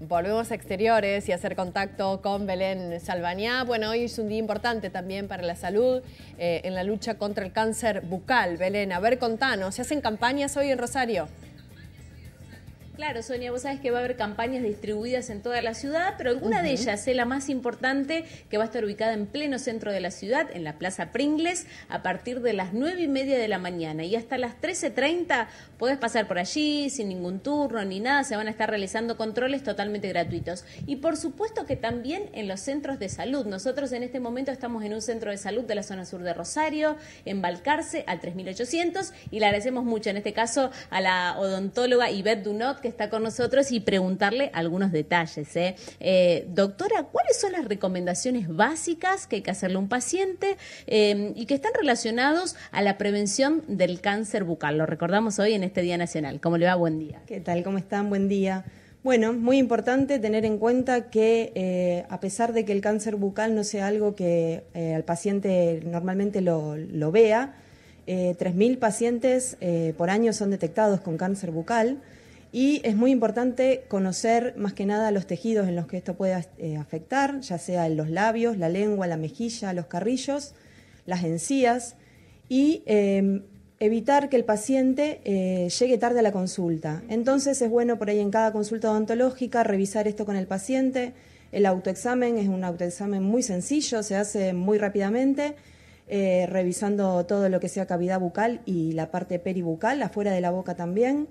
volvemos a exteriores y hacer contacto con Belén Salvañá. Bueno, hoy es un día importante también para la salud eh, en la lucha contra el cáncer bucal. Belén, a ver, contanos, ¿se hacen campañas hoy en Rosario? Claro, Sonia, vos sabés que va a haber campañas distribuidas en toda la ciudad, pero alguna de ellas, es eh, la más importante, que va a estar ubicada en pleno centro de la ciudad, en la Plaza Pringles, a partir de las nueve y media de la mañana. Y hasta las 13.30 podés pasar por allí sin ningún turno ni nada, se van a estar realizando controles totalmente gratuitos. Y por supuesto que también en los centros de salud. Nosotros en este momento estamos en un centro de salud de la zona sur de Rosario, en Balcarce, al 3800, y le agradecemos mucho en este caso a la odontóloga Yvette Dunot, que está con nosotros y preguntarle algunos detalles. ¿eh? Eh, doctora, ¿cuáles son las recomendaciones básicas que hay que hacerle a un paciente eh, y que están relacionados a la prevención del cáncer bucal? Lo recordamos hoy en este Día Nacional. ¿Cómo le va? Buen día. ¿Qué tal? ¿Cómo están? Buen día. Bueno, muy importante tener en cuenta que a pesar de que el cáncer bucal no sea algo que al paciente normalmente lo, vea, 3.000 pacientes por año son detectados con cáncer bucal. Y es muy importante conocer más que nada los tejidos en los que esto pueda eh, afectar, ya sea en los labios, la lengua, la mejilla, los carrillos, las encías, y em, evitar que el paciente eh, llegue tarde a la consulta. Entonces es bueno por ahí en cada consulta odontológica revisar esto con el paciente. El autoexamen es un autoexamen muy sencillo, se hace muy rápidamente. Eh, revisando todo lo que sea cavidad bucal y la parte peribucal, afuera de la boca también.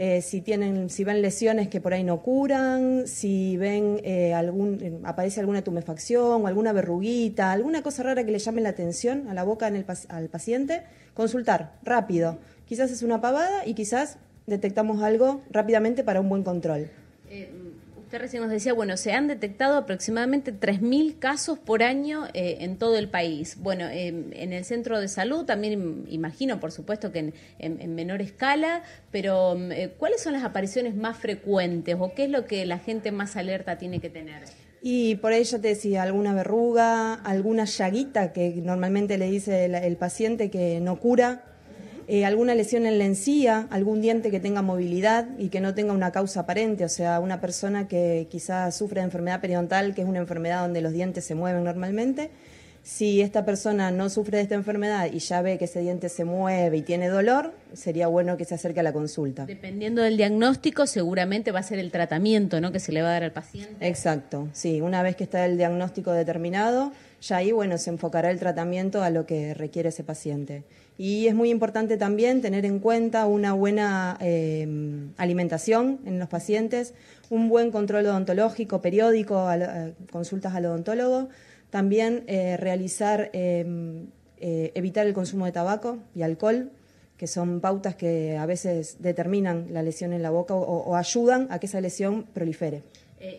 Eh, si tienen, si ven lesiones que por ahí no curan, si ven eh, algún, eh, aparece alguna tumefacción o alguna verruguita, alguna cosa rara que le llame la atención a la boca en al paciente, consultar rápido. Quizás es una pavada y quizás detectamos algo rápidamente para un buen control. Usted recién nos decía, bueno, se han detectado aproximadamente 3.000 casos por año eh, en todo el país. Bueno, em, en el centro de salud también imagino, por supuesto, que en, menor escala, pero em, eh, ¿cuáles son las apariciones más frecuentes o qué es lo que la gente más alerta tiene que tener? Y por ahí ya te decía, alguna verruga, alguna llaguita que normalmente le dice el paciente que no cura, eh, alguna lesión en la encía, algún diente que tenga movilidad y que no tenga una causa aparente, o sea, una persona que quizás sufre de enfermedad periodontal, que es una enfermedad donde los dientes se mueven normalmente, si esta persona no sufre de esta enfermedad y ya ve que ese diente se mueve y tiene dolor, sería bueno que se acerque a la consulta. Dependiendo del diagnóstico, seguramente va a ser el tratamiento ¿no? que se le va a dar al paciente. Exacto, sí, una vez que está el diagnóstico determinado, ya ahí bueno, se enfocará el tratamiento a lo que requiere ese paciente. Y es muy importante también tener en cuenta una buena em, alimentación en los pacientes, un buen control odontológico periódico, eh, consultas al odontólogo también eh, realizar, em, eh, evitar el consumo de tabaco y alcohol, que son pautas que a veces determinan la lesión en la boca o, ayudan a que esa lesión prolifere.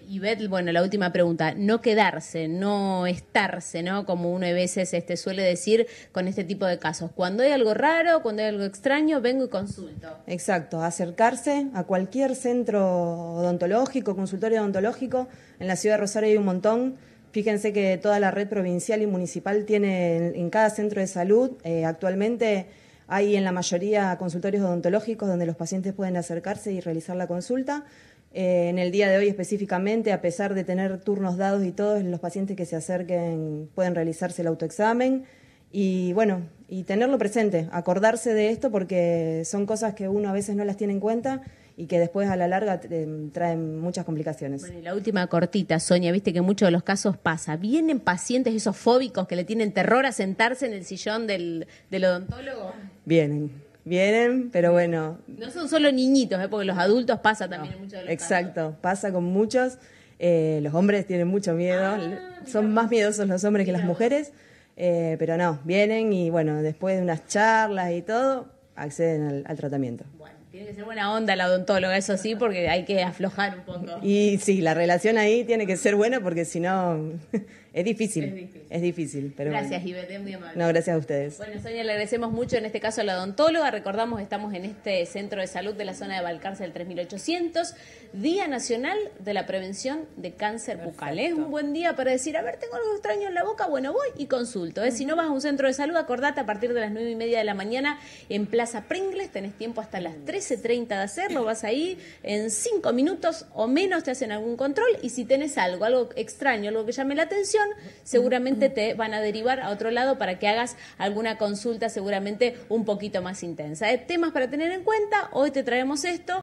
y eh, Beth, bueno, la última pregunta, no quedarse, no estarse, ¿no? Como uno a veces este, suele decir con este tipo de casos. Cuando hay algo raro, cuando hay algo extraño, vengo y consulto. Exacto, acercarse a cualquier centro odontológico, consultorio odontológico. En la ciudad de Rosario hay un montón. Fíjense que toda la red provincial y municipal tiene en, cada centro de salud eh, actualmente hay en la mayoría consultorios odontológicos donde los pacientes pueden acercarse y realizar la consulta. Eh, en el día de hoy específicamente, a pesar de tener turnos dados y todos, los pacientes que se acerquen pueden realizarse el autoexamen y bueno, y tenerlo presente, acordarse de esto porque son cosas que uno a veces no las tiene en cuenta y que después a la larga em, traen muchas complicaciones. Bueno, y la última cortita, Sonia, viste que muchos de los casos pasa. ¿Vienen pacientes esos fóbicos que le tienen terror a sentarse en el sillón del, odontólogo? Vienen. Vienen, pero bueno. No son solo niñitos, ¿eh? porque los adultos pasa también en muchos de los Exacto, pasa con muchos. Eh, los hombres tienen mucho miedo, ah, son más miedosos los hombres que las mujeres, eh, pero no, vienen y bueno, después de unas charlas y todo, acceden al, al tratamiento. Bueno. Tiene que ser buena onda la odontóloga, eso sí, porque hay que aflojar un poco. Y sí, la relación ahí tiene que ser buena porque si no, es difícil. Es difícil. pero gracias, bueno. muy amable. No, gracias a ustedes. Bueno, Sonia, le agradecemos mucho en este caso a la odontóloga. Recordamos, que estamos en este centro de salud de la zona de del 3800, Día Nacional de la Prevención de Cáncer Bucal. Es un buen día para decir, a ver, tengo algo extraño en la boca, bueno, voy y consulto. Si no vas a un centro de salud, acordate a partir de las 9 y media de la mañana en Plaza Pringles, tenés tiempo hasta las 13.30 de hacerlo, vas ahí, en 5 minutos o menos te hacen algún control y si tenés algo, algo extraño, algo que llame la atención, seguramente te van a derivar a otro lado para que hagas alguna consulta seguramente un poquito más intensa. Eh, temas para tener en cuenta, hoy te traemos esto.